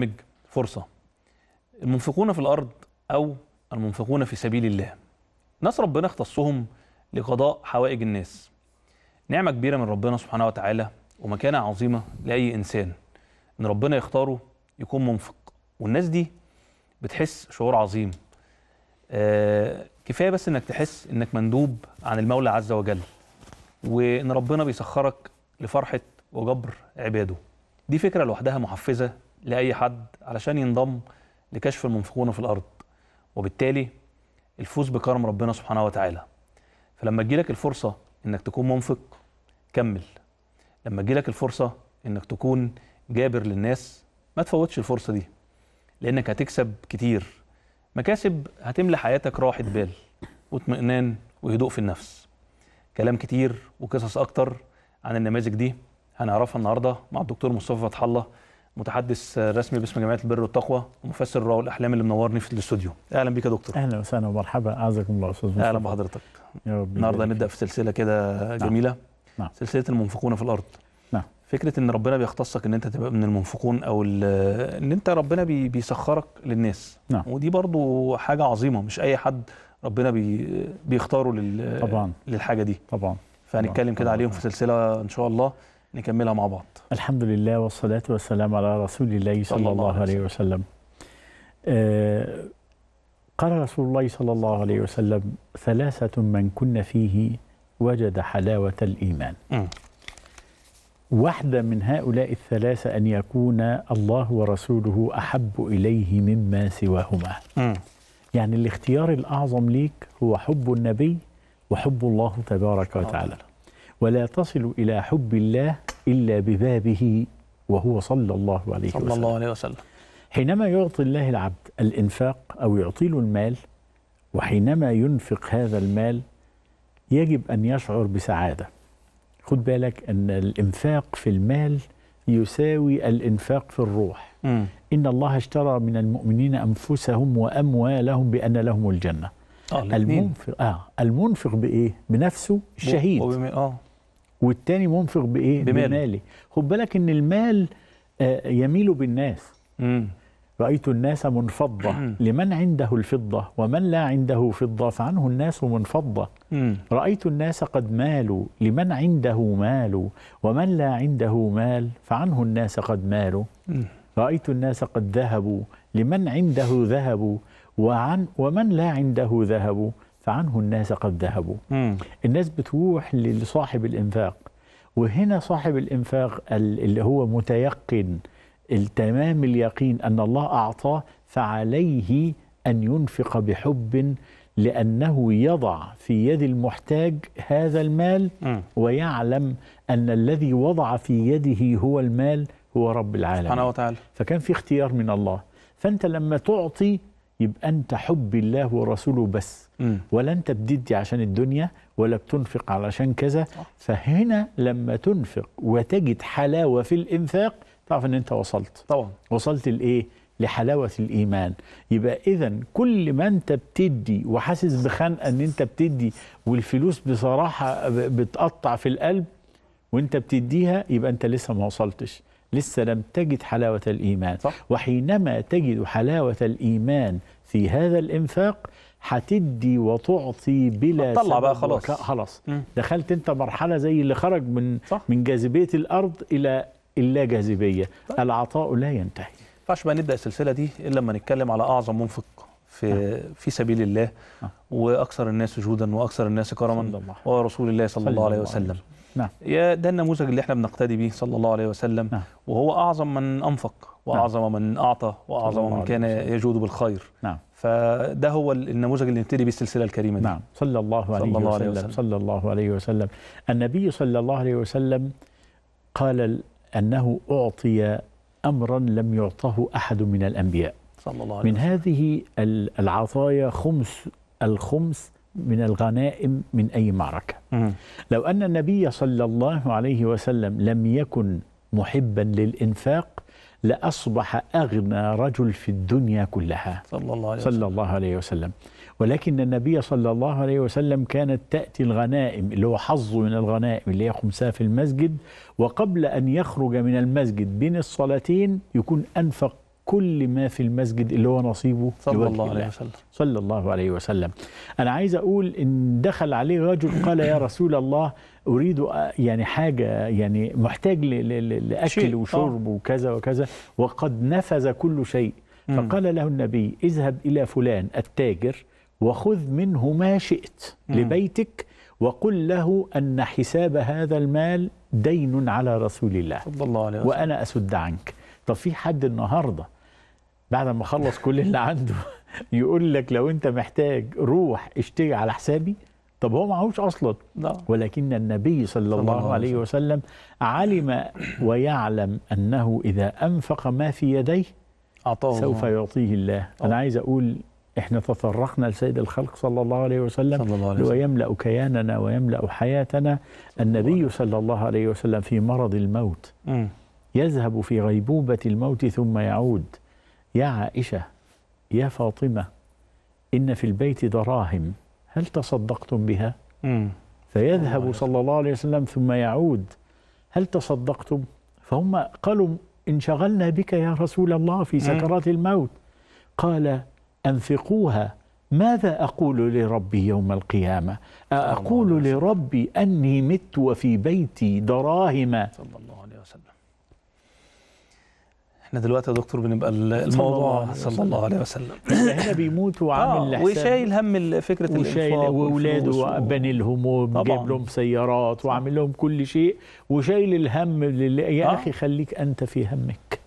برنامج فرصة المنفقون في الأرض أو المنفقون في سبيل الله ناس ربنا اختصهم لقضاء حوائج الناس نعمة كبيرة من ربنا سبحانه وتعالى ومكانة عظيمة لأي إنسان إن ربنا يختاره يكون منفق والناس دي بتحس شعور عظيم آه كفاية بس إنك تحس إنك مندوب عن المولى عز وجل وإن ربنا بيسخرك لفرحة وجبر عباده دي فكرة لوحدها محفزة لاي حد علشان ينضم لكشف المنفقون في الارض وبالتالي الفوز بكرم ربنا سبحانه وتعالى فلما تجيلك الفرصه انك تكون منفق كمل لما تجيلك الفرصه انك تكون جابر للناس ما تفوتش الفرصه دي لانك هتكسب كتير مكاسب هتملى حياتك راحه بال واطمئنان وهدوء في النفس كلام كتير وقصص اكتر عن النماذج دي هنعرفها النهارده مع الدكتور مصطفى فتح الله متحدث رسمي باسم جمعيه البر والتقوى ومفسر روى الاحلام اللي منورني في الاستوديو اهلا بيك يا دكتور اهلا وسهلا ومرحبا اعزكم الله استاذ اهلا بحضرتك النهارده نبدا في سلسله كده نعم. جميله نعم. سلسله المنفقون في الارض نعم فكره ان ربنا بيختصك ان انت تبقى من المنفقون او ان انت ربنا بي بيسخرك للناس نعم. ودي برضو حاجه عظيمه مش اي حد ربنا بي بيختاره لل طبعا للحاجه دي طبعا فهنتكلم كده عليهم في سلسله ان شاء الله نكملها مع بعض الحمد لله والصلاة والسلام على رسول الله صلى, الله عليه وسلم آه، قال رسول الله صلى الله عليه وسلم ثلاثة من كن فيه وجد حلاوة الإيمان واحدة من هؤلاء الثلاثة أن يكون الله ورسوله أحب إليه مما سواهما يعني الاختيار الأعظم ليك هو حب النبي وحب الله تبارك وتعالى ولا تصل إلى حب الله إلا ببابه وهو صلى الله عليه صلى وسلم صلى الله عليه وسلم حينما يعطي الله العبد الإنفاق أو يعطي له المال وحينما ينفق هذا المال يجب أن يشعر بسعادة خد بالك أن الإنفاق في المال يساوي الإنفاق في الروح م. إن الله اشترى من المؤمنين أنفسهم وأموالهم بأن لهم الجنة آه المنفق آه المنفق بإيه؟ بنفسه الشهيد آه والتاني منفق بايه بمال. بمالي خد بالك ان المال آه، يميل بالناس مم. رأيت الناس منفضة لمن عنده الفضة ومن لا عنده فضة فعنه الناس منفضة رأيت الناس قد مالوا لمن عنده مال ومن لا عنده مال فعنه الناس قد مالوا رأيت الناس قد ذهبوا لمن عنده ذهب وعن ومن لا عنده ذهب فعنه الناس قد ذهبوا مم. الناس بتروح لصاحب الإنفاق وهنا صاحب الإنفاق اللي هو متيقن التمام اليقين أن الله أعطاه فعليه أن ينفق بحب لأنه يضع في يد المحتاج هذا المال ويعلم أن الذي وضع في يده هو المال هو رب العالمين سبحانه وتعالى فكان في اختيار من الله فأنت لما تعطي يبقى انت حب الله ورسوله بس ولا انت بتدي عشان الدنيا ولا بتنفق علشان كذا فهنا لما تنفق وتجد حلاوه في الانفاق تعرف ان انت وصلت طبعا وصلت لايه لحلاوه الايمان يبقى اذا كل ما انت بتدي وحاسس بخنقه ان انت بتدي والفلوس بصراحه بتقطع في القلب وانت بتديها يبقى انت لسه ما وصلتش لسه لم تجد حلاوة الإيمان صح. وحينما تجد حلاوة الإيمان في هذا الإنفاق هتدي وتعطي بلا طلع بقى خلاص خلاص دخلت انت مرحله زي اللي خرج من صح. من جاذبيه الارض الى اللا جاذبيه طيب. العطاء لا ينتهي فاش بقى نبدا السلسله دي الا لما نتكلم على اعظم منفق في أه. في سبيل الله أه. واكثر الناس جهودا واكثر الناس كرما هو رسول الله صلى الله عليه وسلم الله. نعم يا ده النموذج اللي احنا بنقتدي به صلى الله عليه وسلم نعم. وهو اعظم من انفق واعظم نعم. من اعطى واعظم من كان يجود بالخير نعم فده هو النموذج اللي نبتدي به السلسله الكريمه دي نعم صلى الله عليه, صلى الله عليه وسلم, وسلم صلى الله عليه وسلم النبي صلى الله عليه وسلم قال انه اعطي امرا لم يعطه احد من الانبياء صلى الله عليه من وسلم. هذه العطايا خمس الخمس من الغنائم من أي معركة لو أن النبي صلى الله عليه وسلم لم يكن محبا للإنفاق لأصبح أغنى رجل في الدنيا كلها صلى الله عليه وسلم, صلى الله عليه وسلم. ولكن النبي صلى الله عليه وسلم كانت تأتي الغنائم اللي هو حظه من الغنائم اللي هي خمسها في المسجد وقبل أن يخرج من المسجد بين الصلاتين يكون أنفق كل ما في المسجد اللي هو نصيبه صلى الله عليه وسلم صلى الله عليه وسلم أنا عايز أقول إن دخل عليه رجل قال يا رسول الله أريد يعني حاجة يعني محتاج لأكل آه. وشرب وكذا وكذا وقد نفذ كل شيء فقال له النبي اذهب إلى فلان التاجر وخذ منه ما شئت لبيتك وقل له أن حساب هذا المال دين على رسول الله صلى الله عليه وسلم وأنا أسد عنك طب في حد النهارده بعد ما خلص كل اللي عنده يقول لك لو انت محتاج روح اشتري على حسابي طب هو معهوش اصلا نعم. ولكن النبي صلى الله, الله عليه وسلم علم ويعلم انه اذا انفق ما في يديه أعطاه سوف يعطيه الله أوه. انا عايز اقول احنا تطرقنا لسيد الخلق صلى الله عليه وسلم صلى الله عليه وسلم. ويملا كياننا ويملا حياتنا صلى النبي صلى الله عليه وسلم في مرض الموت م. يذهب في غيبوبه الموت ثم يعود يا عائشة يا فاطمة إن في البيت دراهم هل تصدقتم بها؟ مم. فيذهب صلى الله عليه وسلم ثم يعود هل تصدقتم؟ فهم قالوا انشغلنا بك يا رسول الله في سكرات الموت قال أنفقوها ماذا أقول لربي يوم القيامة أقول لربي أني مت وفي بيتي دراهم صلى الله عليه وسلم احنا دلوقتي يا دكتور بنبقى الموضوع صلى, الله عليه وسلم يعني هنا بيموت وعامل آه وشايل هم فكره وشايل واولاده وبني لهم وجايب لهم سيارات وعامل لهم كل شيء وشايل الهم يا آه. اخي خليك انت في همك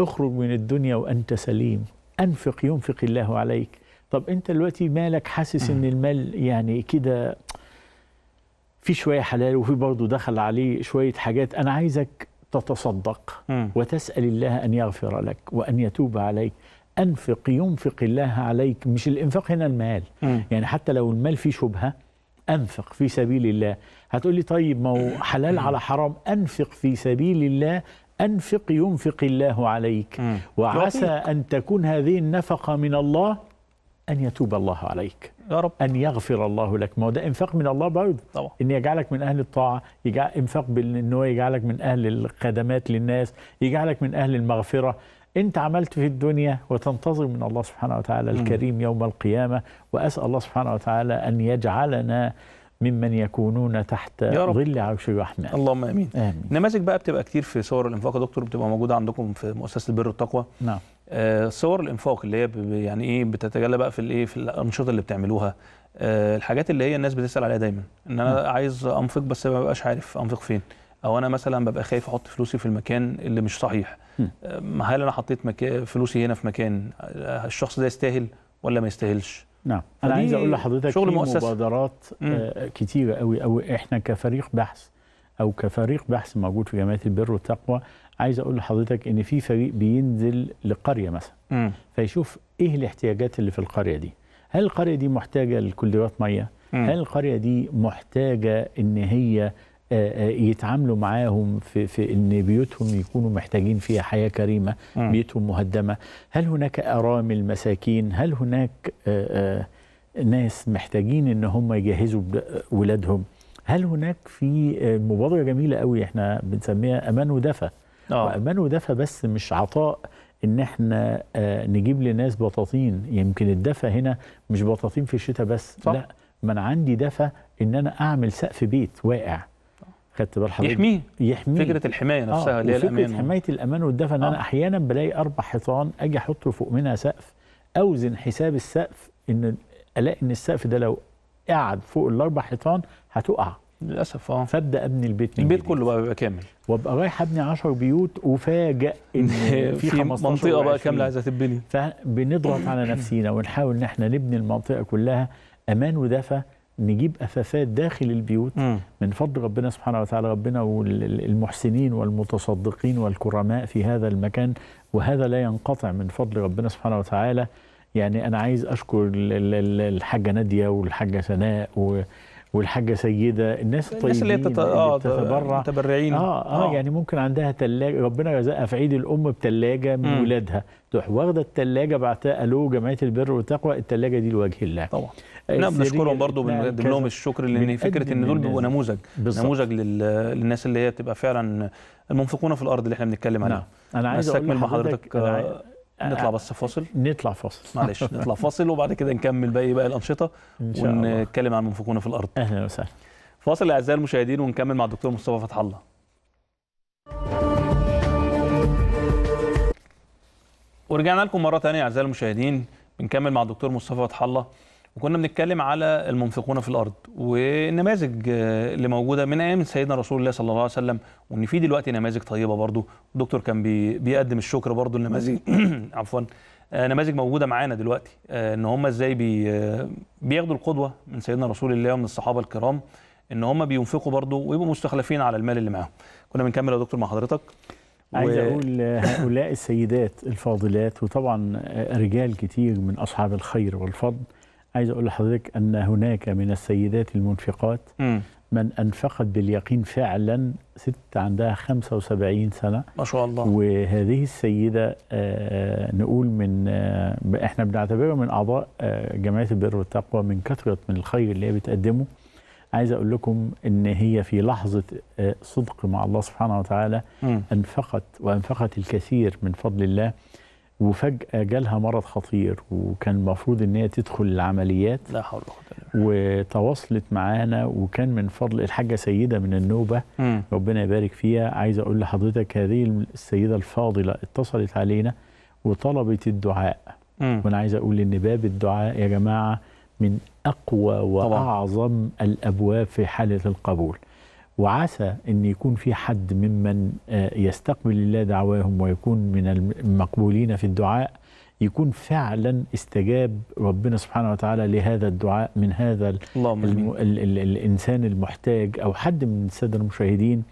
اخرج من الدنيا وانت سليم انفق ينفق الله عليك طب انت دلوقتي مالك حاسس ان المال يعني كده في شويه حلال وفي برضه دخل عليه شويه حاجات انا عايزك تتصدق وتسأل الله أن يغفر لك وأن يتوب عليك أنفق ينفق الله عليك مش الإنفاق هنا المال م. يعني حتى لو المال فيه شبهة أنفق في سبيل الله هتقول لي طيب ما هو حلال على حرام أنفق في سبيل الله أنفق ينفق الله عليك م. وعسى أن تكون هذه النفقة من الله أن يتوب الله عليك يا رب أن يغفر الله لك ما هو ده إنفاق من الله برضه طبعا إن يجعلك من أهل الطاعة يجعل إنفاق بأن يجعلك من أهل الخدمات للناس يجعلك من أهل المغفرة أنت عملت في الدنيا وتنتظر من الله سبحانه وتعالى الكريم يوم القيامة وأسأل الله سبحانه وتعالى أن يجعلنا ممن يكونون تحت يا رب. ظل عرش الرحمن اللهم امين, آمين. نماذج بقى بتبقى كتير في صور الانفاق يا دكتور بتبقى موجوده عندكم في مؤسسه البر والتقوى نعم آه، صور الانفاق اللي هي يعني ايه بتتجلى بقى في الايه في الانشطه اللي بتعملوها آه، الحاجات اللي هي الناس بتسال عليها دايما ان انا عايز انفق بس ما ببقاش عارف انفق فين او انا مثلا ببقى خايف احط فلوسي في المكان اللي مش صحيح آه، هل انا حطيت مك... فلوسي هنا في مكان الشخص ده يستاهل ولا ما يستاهلش نعم انا عايز اقول لحضرتك شغل مؤسسة. مبادرات كتيره قوي قوي احنا كفريق بحث او كفريق بحث موجود في جمعيه البر والتقوى عايز اقول لحضرتك ان في فريق بينزل لقريه مثلا م. فيشوف ايه الاحتياجات اللي في القريه دي هل القريه دي محتاجه لكلدرات ميه م. هل القريه دي محتاجه ان هي آه، آه، يتعاملوا معاهم في, في ان بيوتهم يكونوا محتاجين فيها حياه كريمه م. بيوتهم مهدمه هل هناك ارامل مساكين هل هناك آه، ناس محتاجين ان هم يجهزوا ولادهم هل هناك في مبادره جميله قوي احنا بنسميها امان ودفى أوه. وامانه دفى بس مش عطاء ان احنا آه، نجيب لناس بطاطين يمكن الدفى هنا مش بطاطين في الشتاء بس صح. لا ما انا عندي دفى ان انا اعمل سقف بيت واقع خدت بال حضرتك يحميه يحميه فكره الحمايه نفسها آه، اللي هي الامان فكره حمايه الامان والدفى ان آه. انا احيانا بلاقي اربع حيطان اجي احط فوق منها سقف اوزن حساب السقف ان الاقي ان السقف ده لو قعد فوق الاربع حيطان هتقع للاسف اه فابدا ابني البيت من البيت كله بقى بيبقى كامل وابقى رايح ابني 10 بيوت وفاجئ ان في, في منطقه بقى كامله عايزه تتبني فبنضغط على نفسينا ونحاول ان احنا نبني المنطقه كلها امان ودفى نجيب افافات داخل البيوت م. من فضل ربنا سبحانه وتعالى ربنا والمحسنين والمتصدقين والكرماء في هذا المكان وهذا لا ينقطع من فضل ربنا سبحانه وتعالى يعني انا عايز اشكر الحاجه ناديه والحاجه سناء و والحاجه سيده الناس الطيبين الناس اللي, تت... آه تتبرع متبرعين آه, آه, اه يعني ممكن عندها ثلاجه ربنا رزقها في عيد الام بتلاجة من ولادها تروح واخده الثلاجه بعتها الو جمعيه البر والتقوى الثلاجه دي لوجه الله طبعا آه، احنا بنشكرهم برضه بنقدم لهم الشكر لان فكره ان دول بيبقوا نموذج بالزبط. نموذج للناس اللي هي بتبقى فعلا المنفقون في الارض اللي احنا بنتكلم نعم. عليها نعم. انا عايز استكمل مع حضرتك نطلع بس فاصل نطلع فاصل معلش نطلع فاصل وبعد كده نكمل باقي بقى الانشطه ونتكلم عن منفقون في الارض اهلا وسهلا فاصل اعزائي المشاهدين ونكمل مع الدكتور مصطفى فتح الله ورجعنا لكم مره ثانيه اعزائي المشاهدين بنكمل مع الدكتور مصطفى فتح الله وكنا بنتكلم على المنفقون في الارض والنماذج آه، اللي موجوده من ايام سيدنا رسول الله صلى الله عليه وسلم وان في دلوقتي نماذج طيبه برضو الدكتور كان بي بيقدم الشكر برضو لنماذج عفوا آه، نماذج موجوده معانا دلوقتي آه، ان هم ازاي بي بياخدوا القدوه من سيدنا رسول الله ومن الصحابه الكرام ان هم بينفقوا برضو ويبقوا مستخلفين على المال اللي معاهم كنا بنكمل يا دكتور مع حضرتك عايز اقول هؤلاء السيدات الفاضلات وطبعا رجال كتير من اصحاب الخير والفضل عايز أقول لحضرتك أن هناك من السيدات المنفقات م. من أنفقت باليقين فعلا ست عندها 75 سنة ما شاء الله وهذه السيدة آه، آه، نقول من آه، إحنا بنعتبرها من أعضاء جمعية البر والتقوى من كثرة من الخير اللي هي بتقدمه عايز أقول لكم إن هي في لحظة صدق مع الله سبحانه وتعالى أنفقت وأنفقت الكثير من فضل الله وفجأة جالها مرض خطير وكان المفروض ان هي تدخل العمليات لا حول ولا قوة وتواصلت معانا وكان من فضل الحاجة سيدة من النوبة م. ربنا يبارك فيها عايز اقول لحضرتك هذه السيدة الفاضلة اتصلت علينا وطلبت الدعاء م. وانا عايز اقول ان باب الدعاء يا جماعة من اقوى واعظم طبعا. الابواب في حالة القبول وعسى أن يكون في حد ممن آه، يستقبل الله دعواهم ويكون من المقبولين في الدعاء يكون فعلا استجاب ربنا سبحانه وتعالى لهذا الدعاء من هذا الم... ال... ال... الإنسان المحتاج أو حد من السادة المشاهدين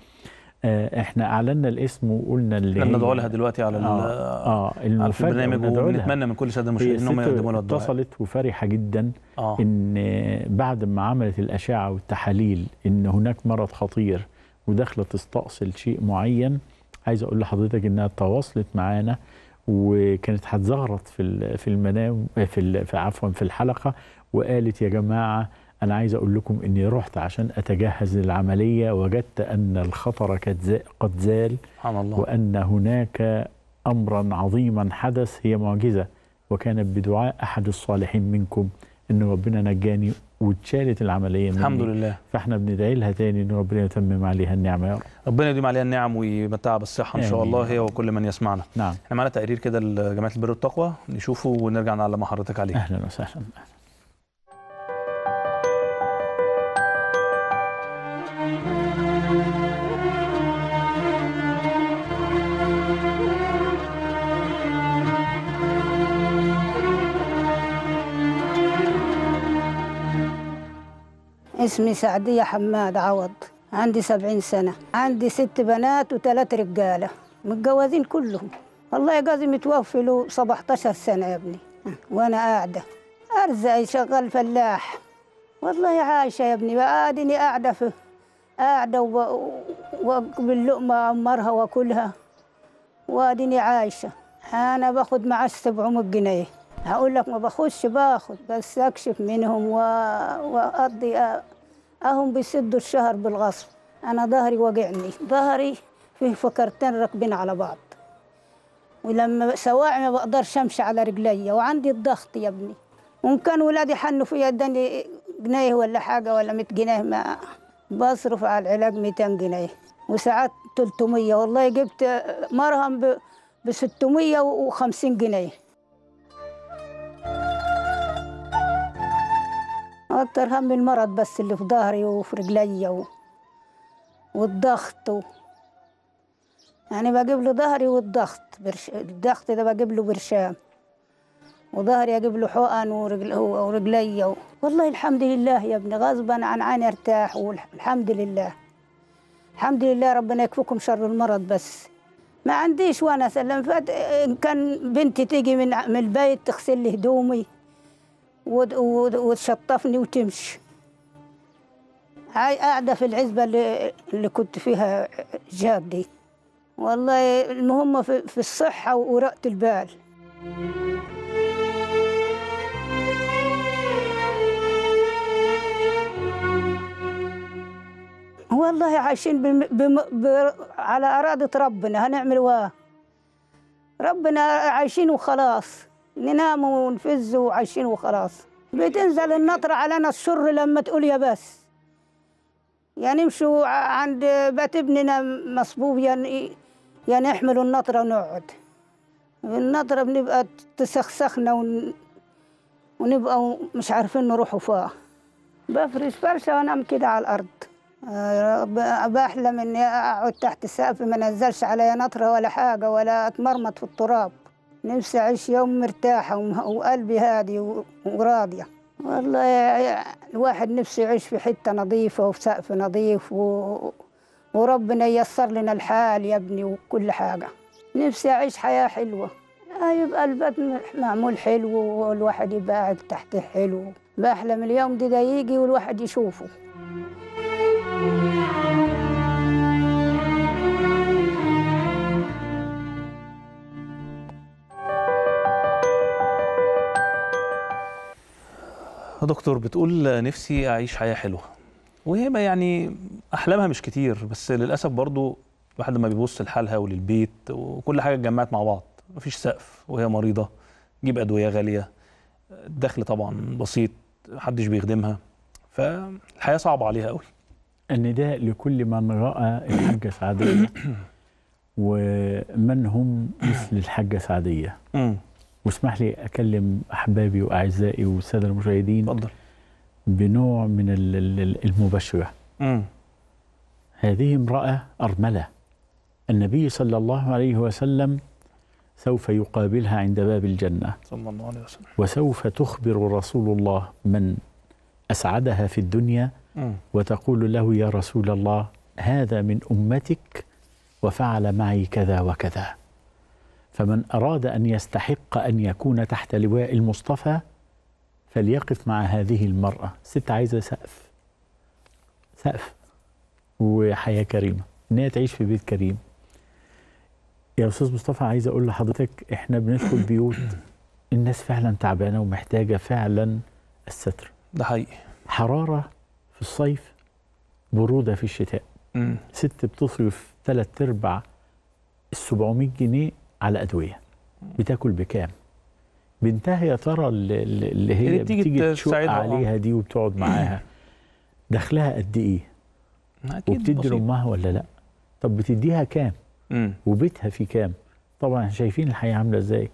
آه، احنا اعلنا الاسم وقلنا اللي احنا بندعو لها دلوقتي على اه, آه البرنامج ونتمنى من كل ساده المشاهدين ان هم يقدموا لها اتصلت وفرحه جدا آه. ان بعد ما عملت الاشعه والتحاليل ان هناك مرض خطير وداخله تستأصل شيء معين عايز اقول لحضرتك انها تواصلت معانا وكانت هتزغرط في في المنام في عفوا في الحلقه وقالت يا جماعه أنا عايز أقول لكم إني رحت عشان أتجهز للعملية وجدت أن الخطر قد زال سبحان الله وأن هناك أمرا عظيما حدث هي معجزة وكانت بدعاء أحد الصالحين منكم إن ربنا نجاني واتشالت العملية مني الحمد لله فاحنا بندعي لها تاني إن ربنا يتمم عليها النعمة يا رب ربنا يديم عليها النعم ويمتعها بالصحة إن شاء الله هي وكل من يسمعنا نعم احنا معانا تقرير كده لجمعية البر والتقوى نشوفه ونرجع نعلم حضرتك عليه أهلا وسهلا أهلا. اسمي سعدية حماد عوض عندي سبعين سنة عندي ست بنات وثلاث رجالة متجوزين كلهم والله قاضي متوفي له 17 سنة يا ابني وأنا قاعدة أرزقي شغال فلاح والله عايشة يا ابني بقى قاعدة في قاعدة لقمة أمرها وأكلها وأديني عايشة أنا باخد معاش 700 جنيه هقول لك ما باخدش باخد بس أكشف منهم وأقضي اهم بيسدوا الشهر بالغصب انا ظهري وجعني ظهري فيه فكرتين راكبين على بعض ولما سواعي ما بقدرش امشي على رجلي وعندي الضغط يا ابني وان كان ولادي حنوا في يدني جنيه ولا حاجه ولا 100 جنيه ما بصرف على العلاج 200 جنيه وساعات 300 والله جبت مرهم ب 650 جنيه أكتر هم المرض بس اللي في ظهري وفي رجلي و... والضغط و... يعني بجيب له ظهري والضغط برش... الضغط ده بجيب له برشام وظهري اجيب له حقن ورجل... ورجلي و... والله الحمد لله يا ابني غصبا عن عيني ارتاح والحمد لله الحمد لله ربنا يكفكم شر المرض بس ما عنديش وانا سلم فات كان بنتي تيجي من من البيت تغسل لي هدومي وتشطفني وتمشي هاي قاعدة في العزبة اللي, اللي كنت فيها جابدي والله المهم في, في الصحة ورأة البال والله عايشين بم... بم... ب... على إرادة ربنا هنعمل واه ربنا عايشين وخلاص ننام ونفز وعايشين وخلاص بتنزل النطرة علينا الشر لما تقول يا بس يعني نمشوا عند بيت ابننا مصبوب يعني يعني يحملوا النطرة ونقعد النطرة بنبقى تسخسخنا ون... ونبقى مش عارفين نروحوا فيها بفرش فرشة وانام كده على الأرض بحلم اني اقعد تحت السقف ما نزلش عليا نطره ولا حاجه ولا اتمرمط في التراب نفسي أعيش يوم مرتاحة وقلبي هادي وراضية والله الواحد نفسه يعيش في حتة نظيفة وفي سقف نظيف و... وربنا ييسر لنا الحال يا ابني وكل حاجة نفسي أعيش حياة حلوة آه، يبقى البيت معمول حلو والواحد يبقى قاعد تحته حلو بحلم اليوم دي ده يجي والواحد يشوفه دكتور بتقول نفسي اعيش حياه حلوه وهي ما يعني احلامها مش كتير بس للاسف برضو الواحد لما بيبص لحالها وللبيت وكل حاجه اتجمعت مع بعض مفيش سقف وهي مريضه تجيب ادويه غاليه الدخل طبعا بسيط محدش بيخدمها فالحياه صعبه عليها قوي النداء لكل من راى الحاجه سعديه ومن هم مثل الحاجه سعديه واسمح لي اكلم احبابي واعزائي والساده المشاهدين اتفضل بنوع من المبشره امم هذه امراه ارمله النبي صلى الله عليه وسلم سوف يقابلها عند باب الجنه صلى الله عليه وسلم وسوف تخبر رسول الله من اسعدها في الدنيا مم. وتقول له يا رسول الله هذا من امتك وفعل معي كذا وكذا فمن أراد أن يستحق أن يكون تحت لواء المصطفى فليقف مع هذه المرأة ست عايزة سقف سقف وحياة كريمة إن هي تعيش في بيت كريم يا أستاذ مصطفى عايز أقول لحضرتك إحنا بندخل بيوت الناس فعلا تعبانة ومحتاجة فعلا الستر ده حقيقي حرارة في الصيف برودة في الشتاء م. ست بتصرف ثلاث أرباع ال 700 جنيه على ادويه بتاكل بكام بنتها يا ترى اللي هي بتيجي, بتيجي تشق آه. عليها دي وبتقعد معاها دخلها قد ايه وبتدي لامها ولا لا طب بتديها كام وبيتها في كام طبعا شايفين الحياه عامله ازاي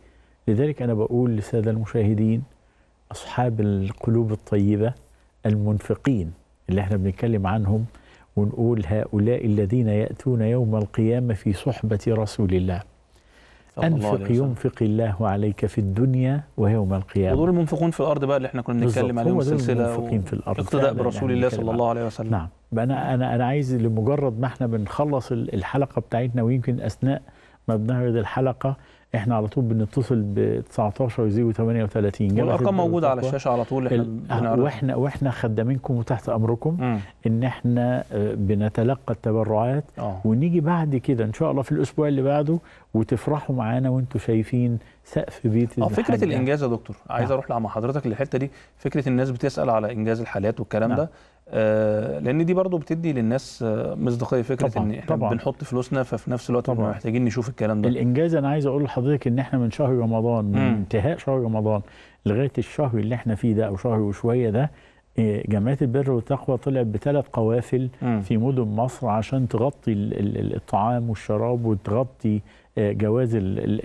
لذلك انا بقول للساده المشاهدين اصحاب القلوب الطيبه المنفقين اللي احنا بنتكلم عنهم ونقول هؤلاء الذين ياتون يوم القيامه في صحبه رسول الله أنفق ينفق الله عليك في الدنيا ويوم القيامة ودول المنفقون في الأرض بقى اللي احنا كنا بنتكلم عليهم السلسلة المنفقين في الأرض اقتداء برسول يعني الله صلى الله عليه وسلم نعم أنا أنا أنا عايز لمجرد ما احنا بنخلص الحلقة بتاعتنا ويمكن أثناء ما بنعرض الحلقة احنا على طول بنتصل ب 19 زيرو 38 والارقام موجوده على الشاشه على طول احنا ال... آه، واحنا واحنا خدامينكم وتحت امركم م. ان احنا آه، بنتلقى التبرعات أوه. ونيجي بعد كده ان شاء الله في الاسبوع اللي بعده وتفرحوا معانا وانتم شايفين سقف بيت اه فكره الانجاز يا دكتور عايز نعم. اروح مع حضرتك للحته دي فكره الناس بتسال على انجاز الحالات والكلام نعم. ده آه، لان دي برضو بتدي للناس آه، مصداقيه فكره طبعًا ان احنا طبعًا بنحط فلوسنا ففي نفس الوقت طبعًا محتاجين نشوف الكلام ده الانجاز انا عايز اقول لحضرتك ان احنا من شهر رمضان من انتهاء شهر رمضان لغايه الشهر اللي احنا فيه ده او شهر وشويه ده آه، جمعيه البر والتقوى طلعت بثلاث قوافل في مدن مصر عشان تغطي الطعام والشراب وتغطي جواز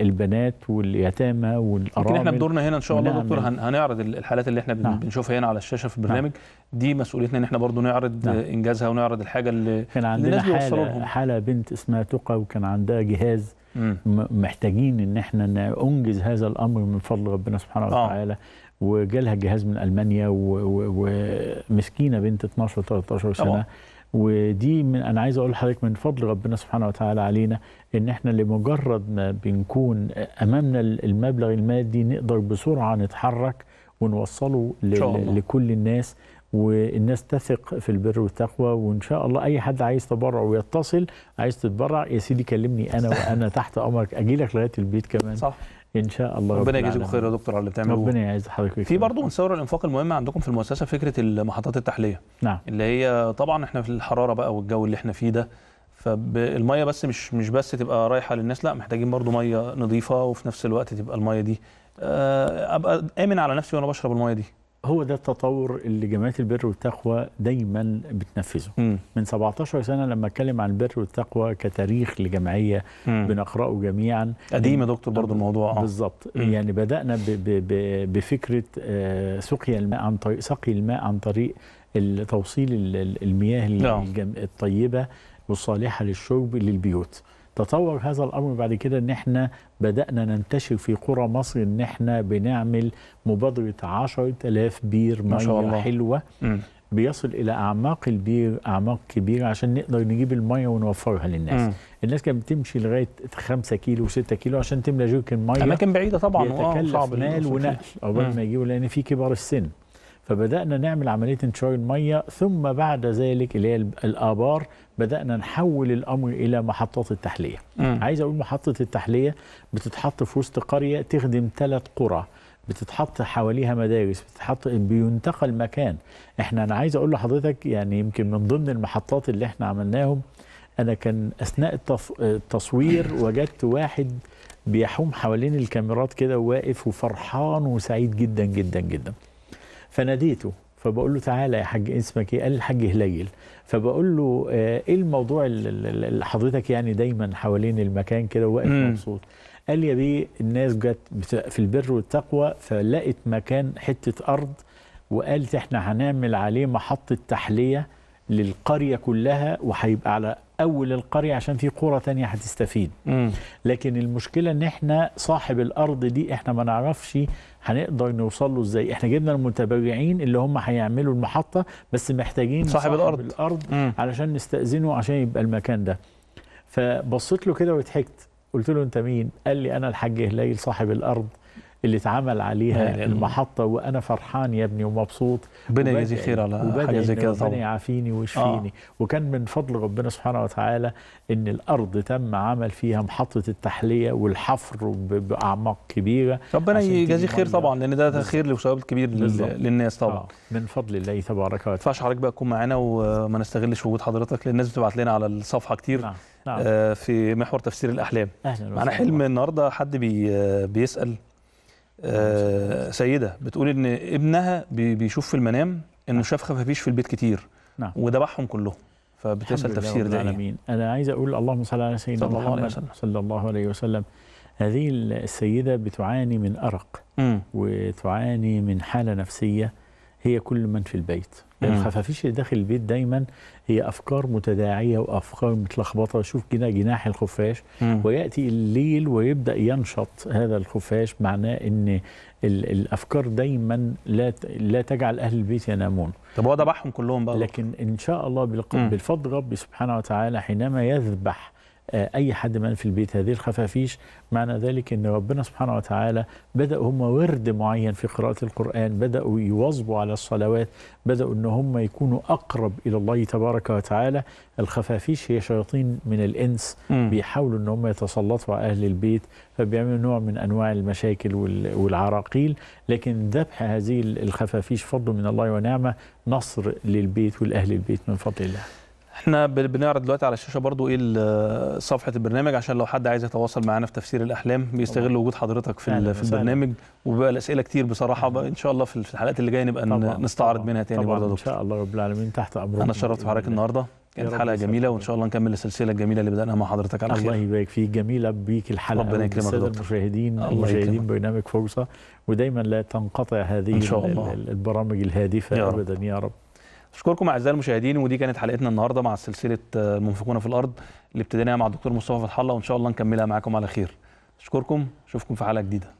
البنات واليتامى والارامل لكن احنا بدورنا هنا ان شاء الله نعم. دكتور هنعرض الحالات اللي احنا نعم. بنشوفها هنا على الشاشه في البرنامج نعم. دي مسؤوليتنا ان احنا برضو نعرض نعم. انجازها ونعرض الحاجه اللي كان عندنا اللي حاله حاله بنت اسمها تقى وكان عندها جهاز مم. محتاجين ان احنا ننجز هذا الامر من فضل ربنا سبحانه آه. وتعالى آه. وجالها جهاز من المانيا ومسكينه بنت 12 13 سنه أوه. ودي من انا عايز اقول لحضرتك من فضل ربنا سبحانه وتعالى علينا ان احنا لمجرد ما بنكون امامنا المبلغ المادي نقدر بسرعه نتحرك ونوصله لكل الناس والناس تثق في البر والتقوى وان شاء الله اي حد عايز تبرع ويتصل عايز تتبرع يا سيدي كلمني انا وانا تحت امرك اجي لك لغايه البيت كمان صح ان شاء الله ربنا يجزيك خير يا دكتور على اللي بتعمله ربنا يعز حضرتك في برضه من ثوره الانفاق المهمه عندكم في المؤسسه فكره المحطات التحليه نعم اللي هي طبعا احنا في الحراره بقى والجو اللي احنا فيه ده فالميه بس مش مش بس تبقى رايحه للناس لا محتاجين برضه ميه نظيفه وفي نفس الوقت تبقى الميه دي آه، ابقى امن على نفسي وانا بشرب الميه دي هو ده التطور اللي جمعيه البر والتقوى دايما بتنفذه م. من 17 سنه لما اتكلم عن البر والتقوى كتاريخ لجمعيه م. بنقراه جميعا قديم يا دكتور برضه الموضوع اه بالظبط يعني بدانا بـ بـ بـ بفكره آه، سقي الماء عن طريق سقي الماء عن طريق توصيل المياه نعم. الطيبه والصالحه للشرب للبيوت تطور هذا الامر بعد كده ان احنا بدانا ننتشر في قرى مصر ان احنا بنعمل مبادره 10000 بير ما شاء الله. حلوه م. بيصل الى اعماق البير اعماق كبيره عشان نقدر نجيب الميه ونوفرها للناس م. الناس كانت بتمشي لغايه 5 كيلو 6 كيلو عشان تملى جيركن ميه اماكن بعيده طبعا وصعب آه، مال ونقل قبل ما يجيبوا لان في كبار السن فبدانا نعمل عمليه انتشار الميه ثم بعد ذلك اللي هي الابار بدأنا نحول الأمر إلى محطات التحلية م. عايز أقول محطة التحلية بتتحط في وسط قرية تخدم ثلاث قرى بتتحط حواليها مدارس بتتحط بينتقل مكان احنا انا عايز اقول لحضرتك يعني يمكن من ضمن المحطات اللي احنا عملناهم انا كان اثناء التصوير وجدت واحد بيحوم حوالين الكاميرات كده واقف وفرحان وسعيد جدا جدا جدا فناديته فبقول له تعالى يا حاج اسمك ايه؟ قال الحاج هليل فبقول له آه، ايه الموضوع اللي حضرتك يعني دايما حوالين المكان كده واقف مبسوط؟ قال يا بيه الناس جت في البر والتقوى فلقت مكان حته ارض وقالت احنا هنعمل عليه محطه تحليه للقريه كلها وهيبقى على اول القريه عشان في قرى تانية هتستفيد لكن المشكله ان احنا صاحب الارض دي احنا ما نعرفش هنقدر نوصل له ازاي احنا جبنا المتبرعين اللي هم هيعملوا المحطه بس محتاجين صاحب, صاحب الارض الارض علشان نستاذنه عشان يبقى المكان ده فبصيت له كده وضحكت قلت له انت مين قال لي انا الحاج هليل صاحب الارض اللي اتعمل عليها إيه. المحطه وانا فرحان يا ابني ومبسوط ربنا يجزي خير على حاجه زي كده طبعا ربنا يعافيني ويشفيني آه. وكان من فضل ربنا سبحانه وتعالى ان الارض تم عمل فيها محطه التحليه والحفر باعماق كبيره ربنا يجزي خير طبعا لان ده خير لشباب كبير للناس طبعا آه. من فضل الله تبارك وتعالى ما ينفعش حضرتك بقى تكون معانا وما نستغلش وجود حضرتك لان الناس بتبعت لنا على الصفحه كتير نعم. نعم. آه في محور تفسير الاحلام معنا حلم النهارده حد بي بيسال آه، سيده بتقول ان ابنها بيشوف في المنام انه نعم. شاف خفافيش في البيت كتير نعم. وذبحهم كلهم فبتسال تفسير ده العالمين انا عايز اقول اللهم صل على سيدنا صلى محمد الله صلى الله عليه وسلم هذه السيده بتعاني من ارق م. وتعاني من حاله نفسيه هي كل من في البيت الخفافيش يعني اللي داخل البيت دايما هي افكار متداعيه وافكار متلخبطه شوف كده جناح الخفاش مم. وياتي الليل ويبدا ينشط هذا الخفاش معناه ان الافكار دايما لا لا تجعل اهل البيت ينامون طب هو ذبحهم كلهم بقى لكن ان شاء الله بالفضل ربي سبحانه وتعالى حينما يذبح آه، اي حد من في البيت هذه الخفافيش معنى ذلك ان ربنا سبحانه وتعالى بدا هم ورد معين في قراءه القران بداوا يواظبوا على الصلوات بداوا ان هم يكونوا اقرب الى الله تبارك وتعالى الخفافيش هي شياطين من الانس م. بيحاولوا ان هم يتسلطوا على اهل البيت فبيعملوا نوع من انواع المشاكل والعراقيل لكن ذبح هذه الخفافيش فضل من الله ونعمه نصر للبيت والاهل البيت من فضل الله احنا بنعرض دلوقتي على الشاشه برضو ايه صفحه البرنامج عشان لو حد عايز يتواصل معانا في تفسير الاحلام بيستغل وجود حضرتك في في البرنامج وبقى الاسئله كتير بصراحه بقى ان شاء الله في الحلقات اللي جايه نبقى طبعًا نستعرض طبعًا منها تاني برضه ان شاء الله رب العالمين تحت امرك انا شرفت بحضرتك النهارده كانت حلقه جميله وان شاء الله نكمل السلسله الجميله اللي بداناها مع حضرتك على خير الله يبارك فيك جميله بيك الحلقه ربنا يكرمك يا المشاهدين المشاهدين برنامج فرصه ودايما لا تنقطع هذه إن شاء الله. البرامج الهادفه ابدا يا رب اشكركم اعزائي المشاهدين ودي كانت حلقتنا النهارده مع سلسله آه، منفقونا في الارض اللي ابتديناها مع الدكتور مصطفى فتح الله وان شاء الله نكملها معاكم على خير اشكركم اشوفكم في حلقه جديده